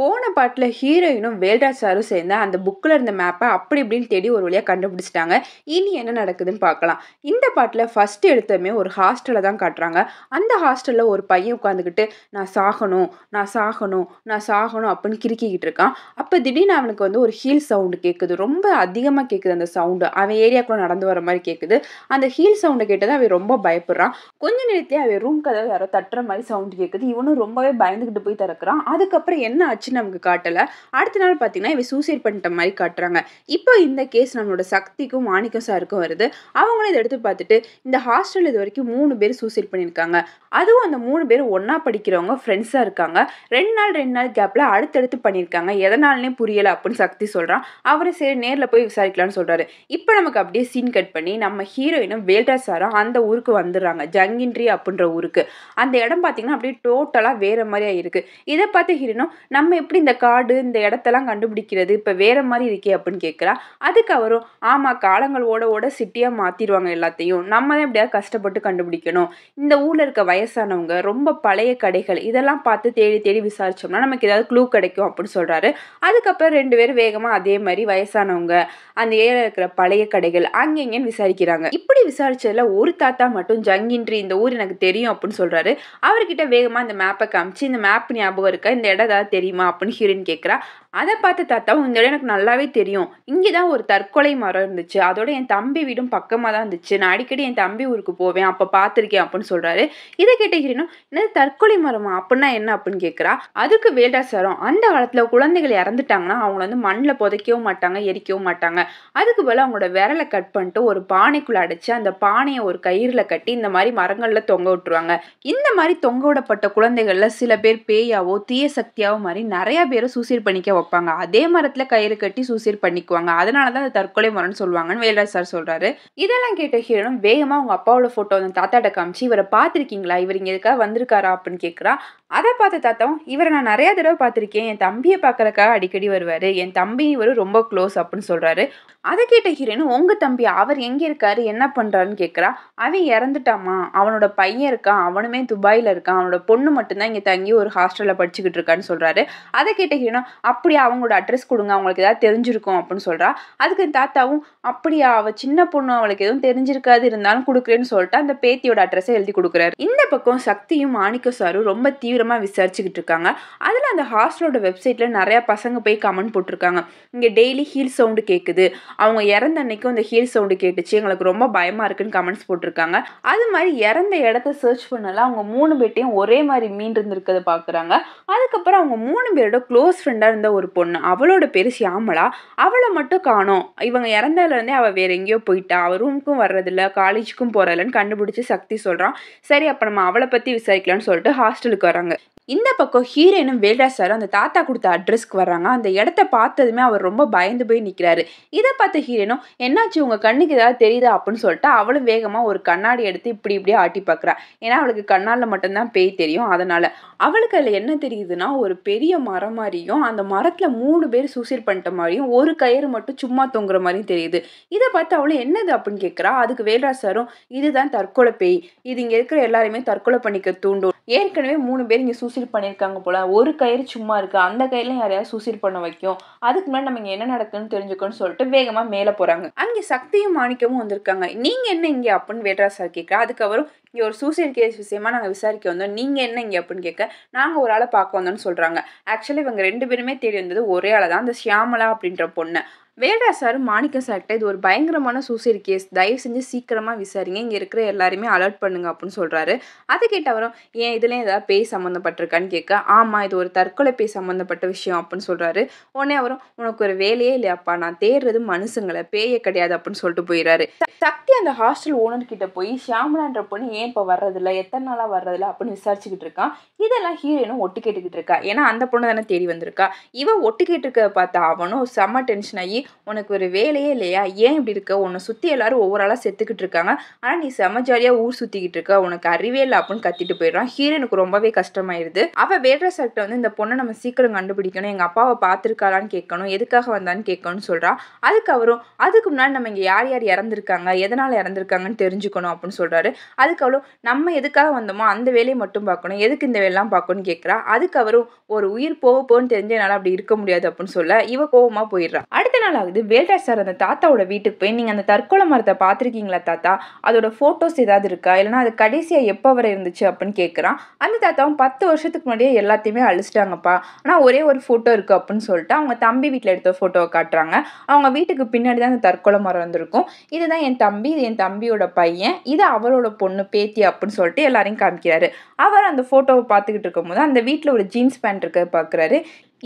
போன பாட்டில் ஹீரோயினும் வேல்ராஜ் சாரும் சேர்ந்து அந்த புக்கில் இருந்த மேப்பை அப்படி இப்படின்னு தேடி ஒரு வழியாக கண்டுபிடிச்சிட்டாங்க இனி என்ன நடக்குதுன்னு பார்க்கலாம் இந்த பாட்டில் ஃபஸ்ட்டு எடுத்தமே ஒரு ஹாஸ்டலில் தான் காட்டுறாங்க அந்த ஹாஸ்டலில் ஒரு பையன் உட்காந்துக்கிட்டு நான் சாகணும் நான் சாகணும் நான் சாகணும் அப்படின்னு கிறுக்கிக்கிட்டு இருக்கான் அப்போ திடீர்னு அவனுக்கு வந்து ஒரு ஹீல் சவுண்டு கேட்குது ரொம்ப அதிகமாக கேட்குது அந்த சவுண்டு அவன் ஏரியாக்குள்ளே நடந்து வர மாதிரி கேட்குது அந்த ஹீல் சவுண்டை கேட்டது அவன் ரொம்ப பயப்படுறான் கொஞ்ச நேரத்தையே அவன் ரூம் கதவை யாரோ தட்டுற மாதிரி சவுண்டு கேட்குது இவனும் ரொம்பவே பயந்துக்கிட்டு போய் திறக்கிறான் அதுக்கப்புறம் என்ன ஆச்சு ஆச்சுன்னு நமக்கு காட்டலை அடுத்த நாள் பார்த்தீங்கன்னா இவன் சூசைட் பண்ணிட்ட மாதிரி காட்டுறாங்க இப்போ இந்த கேஸ் நம்மளோட சக்திக்கும் மாணிக்கம் சாருக்கும் வருது அவங்களும் இதை எடுத்து பார்த்துட்டு இந்த ஹாஸ்டல் இது வரைக்கும் மூணு பேர் சூசைட் பண்ணியிருக்காங்க அதுவும் அந்த மூணு பேர் ஒன்றா படிக்கிறவங்க ஃப்ரெண்ட்ஸாக இருக்காங்க ரெண்டு நாள் ரெண்டு நாள் கேப்பில் அடுத்தடுத்து பண்ணியிருக்காங்க எதனாலனே புரியலை அப்படின்னு சக்தி சொல்கிறான் அவரை சரி நேரில் போய் விசாரிக்கலாம்னு சொல்றாரு இப்போ நமக்கு அப்படியே சீன் கட் பண்ணி நம்ம ஹீரோயினும் வேல்டா சாரும் அந்த ஊருக்கு வந்துடுறாங்க ஜங்கின்றி அப்படின்ற ஊருக்கு அந்த இடம் பார்த்தீங்கன்னா அப்படியே டோட்டலாக வேறு மாதிரியா இருக்குது இதை பார்த்து ஹீரோனும் நம்ம நம்ம எப்படி இந்த காடு இந்த இடத்தெல்லாம் கண்டுபிடிக்கிறது இப்போ வேறு மாதிரி இருக்கே அப்படின்னு கேட்குறா அதுக்கு அவரும் ஆமாம் காலங்கள் ஓட ஓட சிட்டியாக மாற்றிடுவாங்க எல்லாத்தையும் நம்ம தான் எப்படியாவது கஷ்டப்பட்டு கண்டுபிடிக்கணும் இந்த ஊரில் இருக்க வயசானவங்க ரொம்ப பழைய கடைகள் இதெல்லாம் பார்த்து தேடி தேடி விசாரித்தோம்னா நமக்கு ஏதாவது க்ளூ கிடைக்கும் அப்படின்னு சொல்கிறாரு அதுக்கப்புறம் ரெண்டு பேரும் வேகமாக அதே மாதிரி வயசானவங்க அந்த ஏரியில் இருக்கிற பழைய கடைகள் அங்கே விசாரிக்கிறாங்க இப்படி விசாரிச்சதில் ஒரு தாத்தா மட்டும் ஜங்கின்றி இந்த ஊர் எனக்கு தெரியும் அப்படின்னு சொல்கிறாரு அவர்கிட்ட வேகமாக இந்த மேப்பை காமிச்சு இந்த மேப் ஞாபகம் இருக்கா இந்த இடம் ஏதாவது தெரியுமா आपण हिरीन केकरा அதை பார்த்து தாத்தா இந்த இடம் எனக்கு நல்லாவே தெரியும் இங்கே தான் ஒரு தற்கொலை மரம் இருந்துச்சு அதோட என் தம்பி வீடும் பக்கமாக தான் இருந்துச்சு நான் அடிக்கடி என் தம்பி ஊருக்கு போவேன் அப்போ பார்த்துருக்கேன் அப்படின்னு சொல்கிறாரு இதை கேட்டீங்கன்னா என்னது தற்கொலை மரமா அப்படின்னா என்ன அப்படின்னு கேட்குறா அதுக்கு வேடா சரம் அந்த காலத்தில் குழந்தைகள் இறந்துட்டாங்கன்னா அவங்கள வந்து மண்ணில் புதைக்கவும் மாட்டாங்க எரிக்கவும் மாட்டாங்க அதுக்கு போல அவங்களோட விரலை கட் பண்ணிட்டு ஒரு பானைக்குள்ளே அடைச்சி அந்த பானையை ஒரு கயிறில் கட்டி இந்த மாதிரி மரங்களில் தொங்க விட்டுருவாங்க இந்த மாதிரி தொங்க விடப்பட்ட குழந்தைகளில் சில பேர் பேயாவோ தீய சக்தியாவோ மாதிரி நிறையா பேரை சூசைட் பண்ணிக்க வைப்பாங்க அதே மரத்துல கயிறு கட்டி சூசைட் பண்ணிக்குவாங்க அதனால தான் அது தற்கொலை மரம்னு சொல்லுவாங்கன்னு வேல்ராஜ் சார் சொல்றாரு இதெல்லாம் கேட்ட ஹீரோனும் வேகமா அவங்க அப்பாவோட போட்டோ வந்து தாத்தாட்ட காமிச்சு இவரை பார்த்துருக்கீங்களா இவர் இங்க எதுக்காக வந்திருக்காரா அப்படின்னு கேட்குறா அதை பார்த்து தாத்தாவும் இவரை நான் நிறையா தடவை பார்த்துருக்கேன் என் தம்பியை பார்க்குறக்காக அடிக்கடி வருவார் என் தம்பி இவர் ரொம்ப க்ளோஸ் அப்படின்னு சொல்கிறாரு அதை கேட்ட ஹீரோனு உங்கள் தம்பி அவர் எங்கே இருக்கார் என்ன பண்ணுறாருன்னு கேட்குறா அவன் இறந்துட்டாமா அவனோட பையன் இருக்கான் அவனுமே துபாயில் இருக்கான் அவனோட பொண்ணு மட்டும்தான் இங்கே தங்கி ஒரு ஹாஸ்டலில் படிச்சுக்கிட்டு இருக்கான்னு சொல்கிறாரு அதை கேட்ட ஹீரோனும் அப்படியே அவங்களோட அட்ரஸ் கொடுங்க அவங்களுக்கு ஏதாவது தெரிஞ்சிருக்கும் அப்படின்னு சொல்கிறா அதுக்கு தாத்தாவும் அப்படியா அவள் சின்ன பொண்ணு அவளுக்கு எதுவும் தெரிஞ்சிருக்காது இருந்தாலும் கொடுக்குறேன்னு சொல்லிட்டு அந்த பேத்தியோட அட்ரஸை எழுதி கொடுக்குறாரு இந்த பக்கம் சக்தியும் மாணிக்க சாரும் ரொம்ப தீவிர தீவிரமாக விசாரிச்சுக்கிட்டு இருக்காங்க அதில் அந்த ஹாஸ்டலோட வெப்சைட்டில் நிறையா பசங்க போய் கமெண்ட் போட்டிருக்காங்க இங்கே டெய்லி ஹீல் சவுண்டு கேட்குது அவங்க இறந்த அன்னைக்கும் அந்த ஹீல் சவுண்டு கேட்டுச்சு எங்களுக்கு ரொம்ப பயமாக இருக்குன்னு கமெண்ட்ஸ் போட்டிருக்காங்க அது மாதிரி இறந்த இடத்த சர்ச் பண்ணல அவங்க மூணு பேட்டையும் ஒரே மாதிரி மீன் இருந்திருக்கிறத பார்க்குறாங்க அதுக்கப்புறம் அவங்க மூணு பேரோட க்ளோஸ் ஃப்ரெண்டாக இருந்த ஒரு பொண்ணு அவளோட பேர் சியாமலா அவளை மட்டும் காணோம் இவங்க இறந்ததுலேருந்தே அவள் வேறு எங்கேயோ போயிட்டா அவள் ரூமுக்கும் வர்றதில்ல காலேஜுக்கும் போகிறதில்லன்னு கண்டுபிடிச்சி சக்தி சொல்கிறான் சரி அப்போ நம்ம அவளை பற்றி விசாரிக்கலாம்னு சொல்லிட்டு ஹாஸ்டலுக்கு வராங்க வராங்க இந்த பக்கம் ஹீரோயினும் வேல்ராஜ் சாரும் அந்த தாத்தா கொடுத்த அட்ரஸ்க்கு வர்றாங்க அந்த இடத்த பார்த்ததுமே அவர் ரொம்ப பயந்து போய் நிற்கிறாரு இதை பார்த்த ஹீரோயினும் என்னாச்சு உங்கள் கண்ணுக்கு ஏதாவது தெரியுதா அப்படின்னு சொல்லிட்டு அவளும் வேகமாக ஒரு கண்ணாடி எடுத்து இப்படி இப்படியே ஆட்டி பார்க்குறா ஏன்னா அவளுக்கு கண்ணால் மட்டும்தான் பேய் தெரியும் அதனால் அவளுக்கு அதில் என்ன தெரியுதுன்னா ஒரு பெரிய மரம் மாதிரியும் அந்த மரத்தில் மூணு பேர் சூசைட் பண்ணிட்ட மாதிரியும் ஒரு கயிறு மட்டும் சும்மா தொங்குற மாதிரியும் தெரியுது இதை பார்த்து அவளும் என்னது அப்படின்னு கேட்குறா அதுக்கு வேல்ராஜ் சாரும் இதுதான் தற்கொலை பேய் இது இங்கே இருக்கிற எல்லாருமே தற்கொலை பண்ணிக்க தூண்டும் ஏற்கனவே மூணு பேர் இங்கே சூசைட் பண்ணியிருக்காங்க போல் ஒரு கயிறு சும்மா இருக்குது அந்த கயிறுல யாரையாவது சூசைட் பண்ண வைக்கும் அதுக்கு முன்னாடி நம்ம இங்கே என்ன நடக்குதுன்னு தெரிஞ்சுக்கணும்னு சொல்லிட்டு வேகமாக மேலே போகிறாங்க அங்கே சக்தியும் மாணிக்கமும் வந்திருக்காங்க நீங்கள் என்ன இங்கே அப்படின்னு வேட்ரா சார் கேட்குறா அதுக்கப்புறம் இங்கே ஒரு சூசைட் கேஸ் விஷயமா நாங்கள் விசாரிக்க வந்தோம் நீங்கள் என்ன இங்கே அப்படின்னு கேட்க நாங்கள் ஒரு ஆளை பார்க்க வந்தோம்னு சொல்கிறாங்க ஆக்சுவலி இவங்க ரெண்டு பேருமே தேடி வந்தது ஒரே ஆளை தான் அந்த ஷியாமலா அப்படின்ற பொண்ணு வேடா சார் மாணிக்க சார்கிட்ட இது ஒரு பயங்கரமான சூசைட் கேஸ் தயவு செஞ்சு சீக்கிரமாக விசாரிங்க இங்கே இருக்கிற எல்லாருமே அலர்ட் பண்ணுங்க அப்படின்னு சொல்கிறாரு அது கேட்ட வரும் ஏன் இதுலேயும் ஏதாவது பேய் சம்மந்தப்பட்டிருக்கான்னு கேட்க ஆமாம் இது ஒரு தற்கொலை பேய் சம்மந்தப்பட்ட விஷயம் அப்படின்னு சொல்கிறாரு உடனே அவரும் உனக்கு ஒரு வேலையே இல்லையாப்பா நான் தேடுறது மனுஷங்களை பேயே கிடையாது அப்படின்னு சொல்லிட்டு போயிடுறாரு சக்தி அந்த ஹாஸ்டல் ஓனர் கிட்ட போய் ஷியாமலான்ற பொண்ணு ஏன் இப்போ வர்றதில்ல எத்தனை நாளாக வர்றதில்ல அப்படின்னு விசாரிச்சுக்கிட்டு இருக்கான் இதெல்லாம் ஹீரோயினும் ஒட்டு கேட்டுக்கிட்டு இருக்கா ஏன்னா அந்த பொண்ணு தானே தேடி வந்திருக்கா இவன் ஒட்டு கேட்டுருக்க பார்த்தா அவனும் செம்ம டென்ஷன் ஆகி உனக்கு ஒரு வேலையே இல்லையா ஏன் இப்படி இருக்க உன்னை சுற்றி எல்லாரும் ஒவ்வொரு ஆளாக செத்துக்கிட்டு இருக்காங்க ஆனால் நீ செம ஜாலியாக ஊர் சுற்றிக்கிட்டு இருக்க உனக்கு அறிவே இல்லை அப்படின்னு கத்திட்டு போயிடுறான் ஹீரோனுக்கு ரொம்பவே கஷ்டமாயிருது அவள் வேற சர்ட்டை வந்து இந்த பொண்ணை நம்ம சீக்கிரம் கண்டுபிடிக்கணும் எங்கள் அப்பாவை பார்த்துருக்காளான்னு கேட்கணும் எதுக்காக வந்தான்னு கேட்கணும்னு சொல்கிறா அதுக்கு அவரும் அதுக்கு முன்னாடி நம்ம இங்கே யார் யார் இறந்துருக்காங்க எதனால் இறந்துருக்காங்கன்னு தெரிஞ்சுக்கணும் அப்படின்னு சொல்கிறாரு அதுக்கப்புறம் நம்ம எதுக்காக வந்தோமோ அந்த வேலையை மட்டும் பார்க்கணும் எதுக்கு இந்த வேலைலாம் பார்க்கணும்னு கேட்குறா அதுக்கு அவரும் ஒரு உயிர் போக போகன்னு தெரிஞ்சு என்னால் அப்படி இருக்க முடியாது அப்படின்னு சொல்ல இவ கோபமாக போயிடுறான் அடுத்து நாள் ஆகுது வேல்டா சார் அந்த தாத்தாவோட வீட்டுக்கு போய் நீங்கள் அந்த தற்கொலை மரத்தை பார்த்துருக்கீங்களா தாத்தா அதோட ஃபோட்டோஸ் ஏதாவது இருக்கா இல்லைனா அது கடைசியாக எப்போ வரை இருந்துச்சு அப்படின்னு கேட்குறான் அந்த தாத்தாவும் பத்து வருஷத்துக்கு முன்னாடியே எல்லாத்தையுமே அழிச்சிட்டாங்கப்பா ஆனால் ஒரே ஒரு ஃபோட்டோ இருக்குது அப்படின்னு சொல்லிட்டு அவங்க தம்பி வீட்டில் எடுத்த ஃபோட்டோவை காட்டுறாங்க அவங்க வீட்டுக்கு பின்னாடி தான் அந்த தற்கொலை மரம் வந்திருக்கும் இதுதான் என் தம்பி இது என் தம்பியோட பையன் இது அவரோட பொண்ணு பேத்தி அப்படின்னு சொல்லிட்டு எல்லாரையும் காமிக்கிறாரு அவர் அந்த ஃபோட்டோவை பார்த்துக்கிட்டு இருக்கும்போது அந்த வீட்டில் ஒரு ஜீன்ஸ் பேண்ட் இருக்க பார்க்குறாரு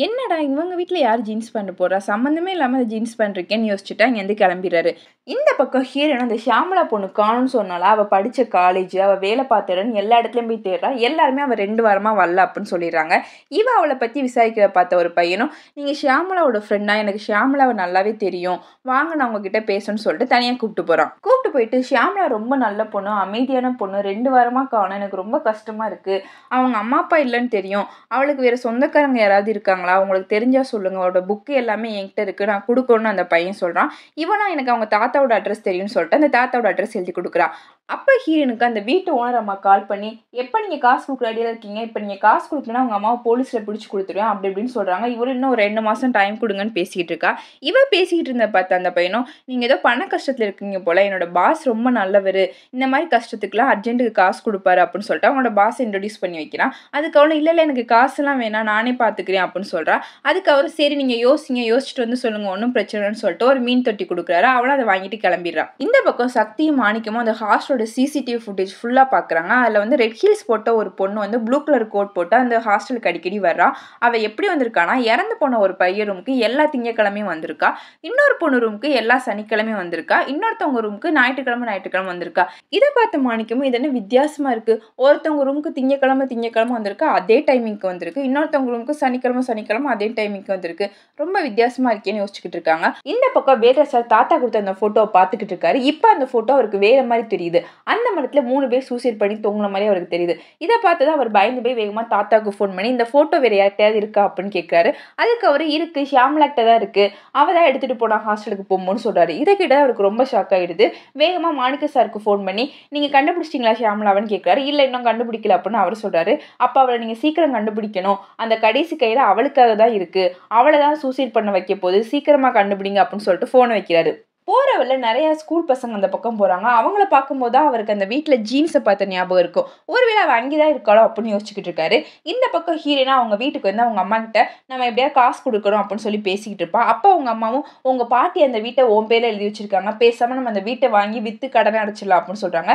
என்னடா இவங்க வீட்டில் யார் ஜீன்ஸ் பேண்ட் போடுறா சம்மந்தமே இல்லாமல் அந்த ஜீன்ஸ் பேண்ட் இருக்கேன்னு யோசிச்சுட்டா இங்கேருந்து கிளம்பிடுறாரு இந்த பக்கம் ஹீரோன் அந்த ஷியாமலா பொண்ணு காணும்னு சொன்னாலா அவள் படித்த காலேஜ் அவள் வேலை பார்த்துறன்னு எல்லா இடத்துலையும் போய் தேடுறா எல்லாருமே அவள் ரெண்டு வாரமாக வரல அப்படின்னு சொல்லிடுறாங்க இவ அவளை பற்றி விசாரிக்கிற பார்த்த ஒரு பையனும் நீங்கள் ஷியாமலாவோட ஃப்ரெண்டாக எனக்கு ஷியாமலாவை நல்லாவே தெரியும் வாங்க நான் உங்ககிட்ட பேசணும்னு சொல்லிட்டு தனியாக கூப்பிட்டு போகிறான் கூப்பிட்டு போயிட்டு ஷியாமலா ரொம்ப நல்ல பொண்ணு அமைதியான பொண்ணு ரெண்டு வாரமாக காணும் எனக்கு ரொம்ப கஷ்டமாக இருக்குது அவங்க அம்மா அப்பா இல்லைன்னு தெரியும் அவளுக்கு வேறு சொந்தக்காரங்க யாராவது இருக்காங்க இருக்காங்களா உங்களுக்கு தெரிஞ்சால் சொல்லுங்கள் அவரோட புக்கு எல்லாமே என்கிட்ட இருக்குது நான் கொடுக்கணும்னு அந்த பையன் சொல்கிறான் இவனா எனக்கு அவங்க தாத்தாவோட அட்ரஸ் தெரியும்னு சொல்லிட்டு அந்த தாத்தாவோட அட்ரஸ் எழுதி கொடுக்குறான் அப்போ ஹீரனுக்கு அந்த வீட்டு ஓனர் அம்மா கால் பண்ணி எப்போ நீங்கள் காசு கொடுக்குற ஐடியா இருக்கீங்க இப்போ நீங்கள் காசு கொடுக்கலன்னா உங்கள் அம்மாவை போலீஸில் பிடிச்சி கொடுத்துருவேன் அப்படி இப்படின்னு சொல்கிறாங்க இவரு இன்னும் ஒரு ரெண்டு மாதம் டைம் கொடுங்கன்னு பேசிக்கிட்டு இருக்கா இவன் பேசிக்கிட்டு இருந்த பார்த்த அந்த பையனும் நீங்கள் ஏதோ பண கஷ்டத்தில் இருக்கீங்க போல் என்னோட பாஸ் ரொம்ப நல்லவர் இந்த மாதிரி கஷ்டத்துக்குலாம் அர்ஜென்ட்டுக்கு காசு கொடுப்பாரு அப்படின்னு சொல்லிட்டு அவனோட பாஸ் இன்ட்ரடியூஸ் பண்ணி வைக்கிறான் அதுக்கு அவனும் இல்லை இல்லை எனக்கு காசுலாம் வேணாம் நானே பார்த்துக்கிறேன் அப்படின்னு சொல்கிறா அதுக்கு அவர் சரி நீங்கள் யோசிங்க யோசிச்சுட்டு வந்து சொல்லுங்கள் ஒன்றும் பிரச்சனைன்னு சொல்லிட்டு ஒரு மீன் தொட்டி கொடுக்குறாரு அவளும் அதை வாங்கிட்டு கிளம்பிடுறான் இந்த பக்கம் சக்தியும் மாணிக்கமும் அந்த ஹாஸ்டல் ஹாஸ்டலோட சிசிடிவி ஃபுட்டேஜ் ஃபுல்லாக பார்க்குறாங்க அதில் வந்து ரெட் ஹீல்ஸ் போட்ட ஒரு பொண்ணு வந்து ப்ளூ கலர் கோட் போட்டு அந்த ஹாஸ்டலுக்கு அடிக்கடி வர்றா அவள் எப்படி வந்திருக்கானா இறந்து போன ஒரு பையன் ரூமுக்கு எல்லா திங்கக்கிழமையும் வந்திருக்கா இன்னொரு பொண்ணு ரூமுக்கு எல்லா சனிக்கிழமையும் வந்திருக்கா இன்னொருத்தவங்க ரூமுக்கு ஞாயிற்றுக்கிழமை ஞாயிற்றுக்கிழமை வந்திருக்கா இதை பார்த்த மாணிக்கமும் இது என்ன வித்தியாசமாக இருக்குது ஒருத்தவங்க ரூமுக்கு திங்கக்கிழமை திங்கக்கிழமை வந்திருக்கா அதே டைமிங்க்கு வந்திருக்கு இன்னொருத்தவங்க ரூமுக்கு சனிக்கிழமை சனிக்கிழமை அதே டைமிங்க்கு வந்திருக்கு ரொம்ப வித்தியாசமாக இருக்கேன்னு யோசிச்சுக்கிட்டு இருக்காங்க இந்த பக்கம் வேதா சார் தாத்தா கொடுத்த அந்த ஃபோட்டோவை பார்த்துக்கிட்டு இருக்காரு இப்போ அந்த ஃபோட்டோ அவருக்கு வேறு மாதிரி தெரியுது அந்த மரத்தில் மூணு பேர் சூசைட் பண்ணி தொங்கின மாதிரி அவருக்கு தெரியுது இதை பார்த்து தான் அவர் பயந்து போய் வேகமாக தாத்தாவுக்கு ஃபோன் பண்ணி இந்த ஃபோட்டோ வேறு யார்கிட்டயாவது இருக்கா அப்படின்னு கேட்குறாரு அதுக்கு அவர் இருக்குது ஷியாம்லாக்கிட்ட தான் இருக்குது அவள் தான் எடுத்துகிட்டு போனால் ஹாஸ்டலுக்கு போகும்போது சொல்கிறாரு இதை கேட்டால் அவருக்கு ரொம்ப ஷாக் ஆகிடுது வேகமாக மாணிக்க சாருக்கு ஃபோன் பண்ணி நீங்கள் கண்டுபிடிச்சிட்டிங்களா ஷியாம்லாவன்னு கேட்குறாரு இல்லை இன்னும் கண்டுபிடிக்கல அப்படின்னு அவர் சொல்கிறாரு அப்போ அவளை நீங்கள் சீக்கிரம் கண்டுபிடிக்கணும் அந்த கடைசி கையில் அவளுக்காக தான் இருக்குது அவளை தான் சூசைட் பண்ண வைக்க போது சீக்கிரமாக கண்டுபிடிங்க அப்படின்னு சொல்லிட்டு ஃபோனை வைக்கிறாரு போகிற நிறையா ஸ்கூல் பசங்க அந்த பக்கம் போகிறாங்க அவங்கள பார்க்கும்போது தான் அவருக்கு அந்த வீட்டில் ஜீன்ஸை பார்த்த ஞாபகம் இருக்கும் ஒரு அவள் அங்கே தான் இருக்காளோ அப்படின்னு யோசிச்சுக்கிட்டு இருக்காரு இந்த பக்கம் ஹீரோனா அவங்க வீட்டுக்கு வந்து அவங்க அம்மா கிட்ட நம்ம எப்படியா காசு கொடுக்கணும் அப்படின்னு சொல்லி பேசிக்கிட்டு இருப்பான் அப்போ அவங்க அம்மாவும் உங்கள் பாட்டி அந்த வீட்டை ஓம் பேரில் எழுதி வச்சிருக்காங்க பேசாமல் நம்ம அந்த வீட்டை வாங்கி விற்று கடனை அடைச்சிடலாம் அப்படின்னு சொல்கிறாங்க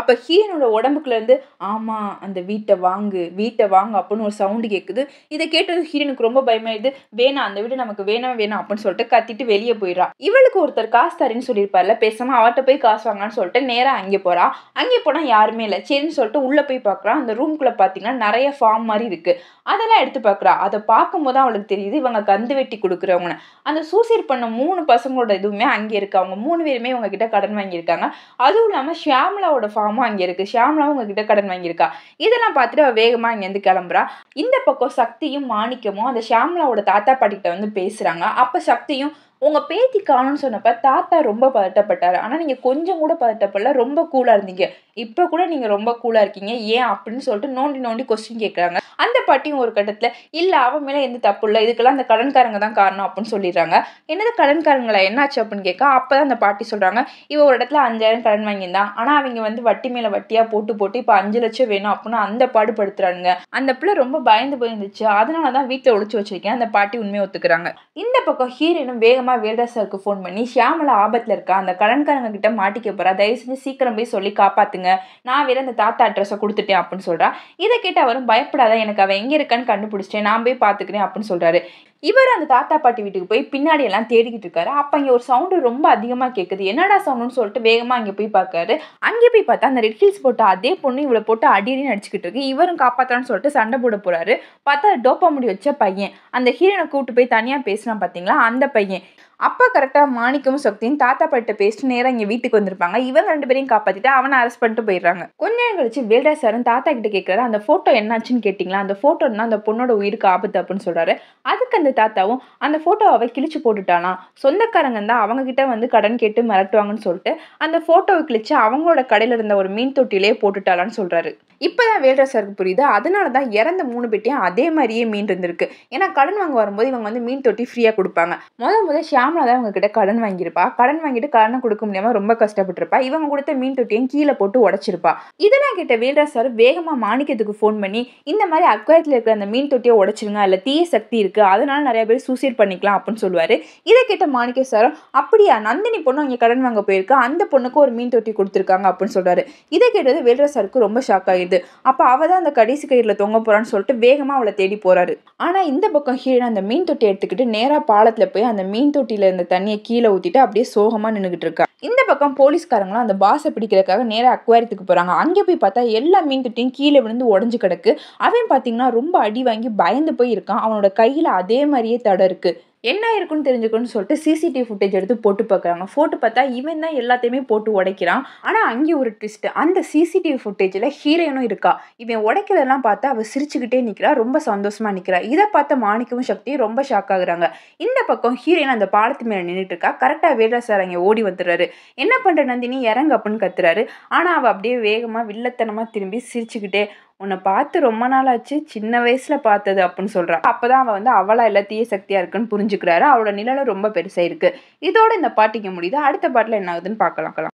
அப்போ ஹீரோனோட உடம்புக்குலேருந்து ஆமாம் அந்த வீட்டை வாங்கு வீட்டை வாங்கு அப்படின்னு ஒரு சவுண்டு கேட்குது இதை கேட்டது ஹீரோனுக்கு ரொம்ப பயமாயிடுது வேணாம் அந்த வீடு நமக்கு வேணாம் வேணாம் அப்படின்னு சொல்லிட்டு கத்திட்டு வெளியே போயிடறான் இவளுக்கு ஒருத்தர் காசு காசு தரேன்னு சொல்லியிருப்பார்ல பேசாமல் அவர்கிட்ட போய் காசு வாங்கன்னு சொல்லிட்டு நேராக அங்கே போகிறான் அங்கே போனால் யாருமே இல்லை சரின்னு சொல்லிட்டு உள்ளே போய் பார்க்குறான் அந்த ரூம்குள்ளே பார்த்தீங்கன்னா நிறைய ஃபார்ம் மாதிரி இருக்குது அதெல்லாம் எடுத்து பார்க்குறா அதை பார்க்கும்போது அவளுக்கு தெரியுது இவங்க கந்து வெட்டி கொடுக்குறவங்க அந்த சூசைட் பண்ண மூணு பசங்களோட இதுவுமே அங்கே இருக்கு அவங்க மூணு பேருமே இவங்ககிட்ட கடன் வாங்கியிருக்காங்க அதுவும் இல்லாமல் ஷியாமலாவோட ஃபார்மும் அங்கே இருக்குது ஷியாமலாவும் உங்ககிட்ட கடன் வாங்கியிருக்கா இதெல்லாம் பார்த்துட்டு அவள் வேகமாக இங்கேருந்து கிளம்புறா இந்த பக்கம் சக்தியும் மாணிக்கமும் அந்த ஷியாமலாவோட தாத்தா பாட்டிகிட்ட வந்து பேசுகிறாங்க அப்போ சக்தியும் உங்கள் பேத்தி காணும்னு சொன்னப்போ தாத்தா ரொம்ப பதட்டப்பட்டார் ஆனால் நீங்கள் கொஞ்சம் கூட பதட்டப்படல ரொம்ப கூலாக இருந்தீங்க இப்போ கூட நீங்கள் ரொம்ப கூலாக இருக்கீங்க ஏன் அப்படின்னு சொல்லிட்டு நோண்டி நோண்டி கொஸ்டின் கேட்குறாங்க அந்த பாட்டியும் ஒரு கட்டத்தில் இல்லை அவன் மேலே எந்த தப்பு இல்லை இதுக்கெல்லாம் அந்த கடன்காரங்க தான் காரணம் அப்படின்னு சொல்லிடுறாங்க என்னது கடன்காரங்களா என்னாச்சு அப்படின்னு கேட்க அப்போ தான் அந்த பாட்டி சொல்கிறாங்க இவன் ஒரு இடத்துல அஞ்சாயிரம் கடன் வாங்கியிருந்தான் ஆனால் அவங்க வந்து வட்டி மேலே வட்டியாக போட்டு போட்டு இப்போ அஞ்சு லட்சம் வேணும் அப்படின்னு அந்த பாடுபடுத்துறானுங்க அந்த பிள்ளை ரொம்ப பயந்து போயிருந்துச்சு அதனால தான் வீட்டில் ஒழிச்சு வச்சிருக்கேன் அந்த பாட்டி உண்மையை ஒத்துக்கிறாங்க இந்த பக்கம் ஹீரோயினும் வேகமாக வேகமாக வேல்டா சாருக்கு ஃபோன் பண்ணி ஷியாமலா ஆபத்தில் இருக்கா அந்த கடன்காரங்க கிட்ட மாட்டிக்க போறா தயவு செஞ்சு சீக்கிரம் போய் சொல்லி காப்பாத்துங்க நான் வேற அந்த தாத்தா அட்ரஸை கொடுத்துட்டேன் அப்படின்னு சொல்றா இதை கேட்டு அவரும் பயப்படாத எனக்கு அவன் எங்கே இருக்கான்னு கண்டுபிடிச்சிட்டேன் நான் போய் பாத்துக்கிறேன் அப்படின்னு சொல்கிறாரு இவர் அந்த தாத்தா பாட்டி வீட்டுக்கு போய் பின்னாடி எல்லாம் தேடிக்கிட்டு இருக்காரு அப்போ இங்கே ஒரு சவுண்டு ரொம்ப அதிகமாக கேட்குது என்னடா சவுண்டுன்னு சொல்லிட்டு வேகமாக அங்கே போய் பார்க்காரு அங்கே போய் பார்த்தா அந்த ரெட் ஹில்ஸ் போட்டு அதே பொண்ணு இவ்வளோ போட்டு அடி அடி நடிச்சுக்கிட்டு இருக்கு இவரும் காப்பாற்றணும்னு சொல்லிட்டு சண்டை போட போகிறாரு பார்த்தா டோப்பா முடி வச்ச பையன் அந்த ஹீரோனை கூப்பிட்டு போய் தனியாக பேசுனா பார்த்தீங்களா அந்த பையன் அப்போ கரெக்டாக மாணிக்கம் சக்தியும் தாத்தா பாட்ட பேசிட்டு நேராக இங்கே வீட்டுக்கு வந்திருப்பாங்க இவங்க ரெண்டு பேரையும் காப்பாற்றிட்டு அவனை அரெஸ்ட் பண்ணிட்டு போயிடுறாங்க கொஞ்ச நேரம் கழிச்சு வேல்டா சாரும் தாத்தா கிட்ட கேட்கறாரு அந்த ஃபோட்டோ என்னாச்சுன்னு கேட்டிங்களா அந்த ஃபோட்டோ அந்த பொண்ணோட உயிருக்கு ஆபத்து அப்படின்னு சொல்கிறாரு அதுக்கு அந்த தாத்தாவும் அந்த ஃபோட்டோவை கிழிச்சு போட்டுட்டானா சொந்தக்காரங்க தான் அவங்கக்கிட்ட வந்து கடன் கேட்டு மிரட்டுவாங்கன்னு சொல்லிட்டு அந்த ஃபோட்டோவை கிழிச்சு அவங்களோட கடையில் இருந்த ஒரு மீன் தொட்டிலே போட்டுட்டாலான்னு சொல்கிறாரு இப்போ தான் வேல்டா சாருக்கு புரியுது அதனால தான் இறந்த மூணு பேட்டியும் அதே மாதிரியே மீன் இருந்திருக்கு ஏன்னா கடன் வாங்க வரும்போது இவங்க வந்து மீன் தொட்டி ஃப்ரீயாக கொடுப்பாங்க முத முதல் ஷியாம் ஷாம்லா தான் கிட்ட கடன் வாங்கியிருப்பா கடன் வாங்கிட்டு கடனை கொடுக்க முடியாம ரொம்ப கஷ்டப்பட்டிருப்பா இவங்க கொடுத்த மீன் தொட்டியும் கீழே போட்டு உடச்சிருப்பா இதெல்லாம் கிட்ட வீல்ராஜ் சார் வேகமா மாணிக்கத்துக்கு ஃபோன் பண்ணி இந்த மாதிரி அக்வாரத்தில் இருக்கிற அந்த மீன் தொட்டியை உடச்சிருங்க அதில் தீய சக்தி இருக்கு அதனால நிறைய பேர் சூசைட் பண்ணிக்கலாம் அப்படின்னு சொல்லுவாரு இதை கேட்ட மாணிக்க சாரும் அப்படியா நந்தினி பொண்ணு அங்கே கடன் வாங்க போயிருக்கா அந்த பொண்ணுக்கு ஒரு மீன் தொட்டி கொடுத்துருக்காங்க அப்படின்னு சொல்றாரு இதை கேட்டது வேல்ராஜ் சாருக்கு ரொம்ப ஷாக் ஆகிடுது அப்போ அவள் தான் அந்த கடைசி கயிறில் தொங்க போறான்னு சொல்லிட்டு வேகமாக அவளை தேடி போறாரு ஆனா இந்த பக்கம் கீழே அந்த மீன் தொட்டி எடுத்துக்கிட்டு நேராக பாலத்தில் போய் அந்த மீன் தொட்டி தொட்டியில் இந்த தண்ணியை கீழே ஊற்றிட்டு அப்படியே சோகமாக நின்றுக்கிட்டு இருக்கா இந்த பக்கம் போலீஸ்காரங்களும் அந்த பாசை பிடிக்கிறதுக்காக நேராக அக்வாரியத்துக்கு போகிறாங்க அங்கே போய் பார்த்தா எல்லா மீன் தொட்டியும் கீழே விழுந்து உடஞ்சி கிடக்கு அவன் பார்த்தீங்கன்னா ரொம்ப அடி வாங்கி பயந்து போய் இருக்கான் அவனோட கையில் அதே மாதிரியே தடை இருக்குது என்ன இருக்குன்னு தெரிஞ்சுக்கணும்னு சொல்லிட்டு சிசிடிவி ஃபுட்டேஜ் எடுத்து போட்டு பார்க்குறாங்க ஃபோட்டோ பார்த்தா இவன் தான் எல்லாத்தையுமே போட்டு உடைக்கிறான் ஆனால் அங்கே ஒரு ட்விஸ்ட் அந்த சிசிடிவி ஃபுட்டேஜில் ஹீரோயினும் இருக்கா இவன் உடைக்கிறதெல்லாம் பார்த்தா அவள் சிரிச்சுக்கிட்டே நிற்கிறா ரொம்ப சந்தோஷமாக நிற்கிறா இதை பார்த்த மாணிக்கவும் சக்தியும் ரொம்ப ஷாக் ஆகுறாங்க இந்த பக்கம் ஹீரோயின் அந்த பாலத்து மேலே நின்றுட்டு இருக்கா கரெக்டாக வேலா சார் அங்கே ஓடி வந்துடுறாரு என்ன பண்ணுற நந்தினி இறங்க அப்படின்னு கத்துறாரு ஆனால் அவள் அப்படியே வேகமாக வில்லத்தனமாக திரும்பி சிரிச்சுக்கிட்டே உன்னை பார்த்து ரொம்ப நாள் ஆச்சு சின்ன வயசில் பார்த்தது அப்படின்னு சொல்கிறான் அப்போ தான் அவன் வந்து அவளாக எல்லா தீய சக்தியாக இருக்குன்னு புரிஞ்சுக்கிறாரு அவளோட நிழலும் ரொம்ப பெருசாக இருக்குது இதோட இந்த பாட்டிக்கு முடியுது அடுத்த பாட்டில் என்ன ஆகுதுன்னு பார்க்கலாம்